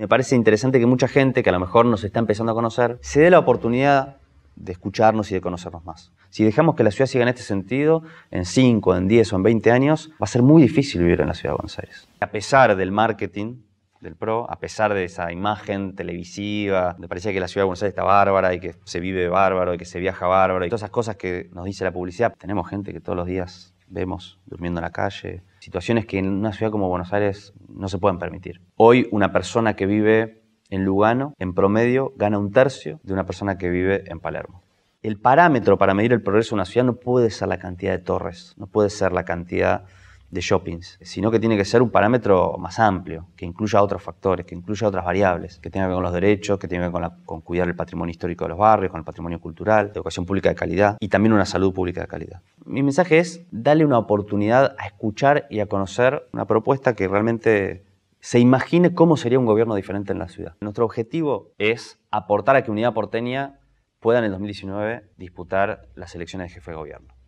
me parece interesante que mucha gente que a lo mejor nos está empezando a conocer se dé la oportunidad de escucharnos y de conocernos más. Si dejamos que la ciudad siga en este sentido, en 5, en 10 o en 20 años, va a ser muy difícil vivir en la ciudad de Buenos Aires. A pesar del marketing del PRO, a pesar de esa imagen televisiva, me parecía que la ciudad de Buenos Aires está bárbara y que se vive bárbaro y que se viaja bárbaro y todas esas cosas que nos dice la publicidad, tenemos gente que todos los días vemos durmiendo en la calle, situaciones que en una ciudad como Buenos Aires no se pueden permitir. Hoy una persona que vive en Lugano, en promedio, gana un tercio de una persona que vive en Palermo. El parámetro para medir el progreso de una ciudad no puede ser la cantidad de torres, no puede ser la cantidad de shoppings, sino que tiene que ser un parámetro más amplio, que incluya otros factores, que incluya otras variables, que tenga que ver con los derechos, que tenga que ver con, cuidar el patrimonio histórico de los barrios, con el patrimonio cultural, educación pública de calidad y también una salud pública de calidad. Mi mensaje es, darle una oportunidad a escuchar y a conocer una propuesta que realmente se imagine cómo sería un gobierno diferente en la ciudad. Nuestro objetivo es aportar a que Unidad Porteña pueda en el 2019 disputar las elecciones de jefe de gobierno.